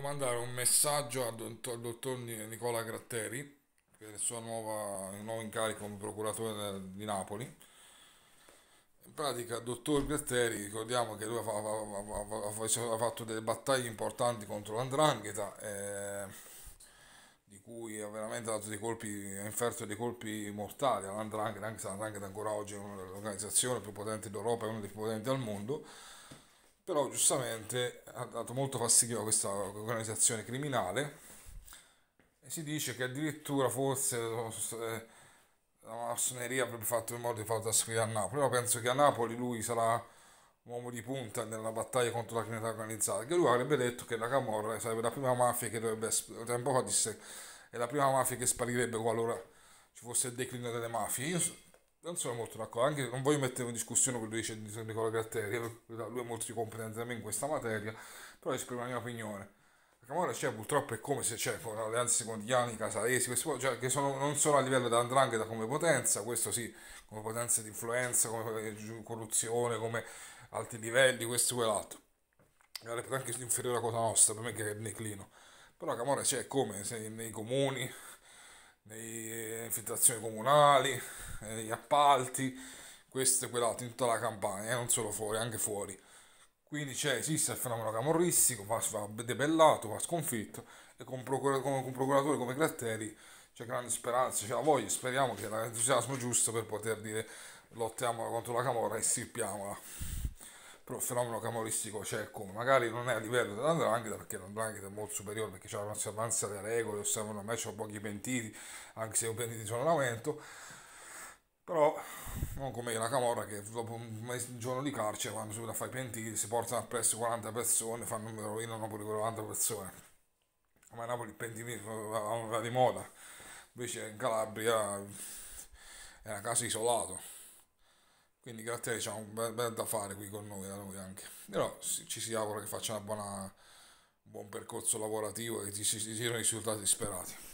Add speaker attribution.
Speaker 1: mandare un messaggio al, dott al dottor Nicola Gratteri, che il suo nuovo, nuovo incarico come procuratore di Napoli. In pratica, dottor Gratteri, ricordiamo che lui ha, fatto delle battaglie importanti contro l'andrangheta, eh, di cui ha veramente dato dei colpi, ha inferto dei colpi mortali all'andrangheta, anche se l'andrangheta ancora oggi è un'organizzazione più potente d'Europa e una delle più potenti al mondo però giustamente ha dato molto fastidio a questa organizzazione criminale e si dice che addirittura forse eh, la massoneria avrebbe fatto in modo di farlo trasferire a Napoli, però penso che a Napoli lui sarà un uomo di punta nella battaglia contro la criminalità organizzata, che lui avrebbe detto che la Camorra sarebbe la prima mafia che dovrebbe, un tempo fa disse, è la prima mafia che sparirebbe qualora ci fosse il declino delle mafie. Io non sono molto d'accordo, anche non voglio mettere in discussione quello che dice Nicola Gratteri, eh, lui è molto più competenza da me in questa materia, però esprimo la mia opinione. La Camorra c'è, cioè, purtroppo è come se c'è cioè, con alleanze con Gianni, Casalesi, cioè, che sono, non sono a livello da Andrangheta come potenza, questo sì, come potenza di influenza, come eh, corruzione, come alti livelli, questo e quell'altro. È anche inferiore a cosa nostra, per me che è il Neclino. Però la Camorra c'è cioè, come se nei comuni, le eh, infiltrazioni comunali, eh, negli appalti, questo e quell'altro in tutta la campagna, e eh, non solo fuori, anche fuori. Quindi c'è, esiste il fenomeno camorristico, va, va debellato, va sconfitto e con, procura, con, con procuratori come Gratteri c'è grande speranza, c'è la voglia, speriamo che l'entusiasmo giusto per poter dire lottiamo contro la camorra e stirpiamola però il fenomeno camoristico c'è come, magari non è a livello dell'andrangheta perché l'andrangheta è molto superiore perché c'è la osservanza delle regole, osservano me, c'ho pochi pentiti, anche se i pentiti sono in aumento, però non come la camorra che dopo un giorno di carcere vanno subito a fare i pentiti, si portano appresso 40 persone, fanno un rovinano pure 40 persone, ma a Napoli il pentitismo va, va di moda, invece in Calabria è un caso isolato. Quindi Gratteri c'ha diciamo, un bel, bel, da fare qui con noi, da noi anche. Però ci si augura che faccia una buona, un buon percorso lavorativo e ci si siano risultati sperati.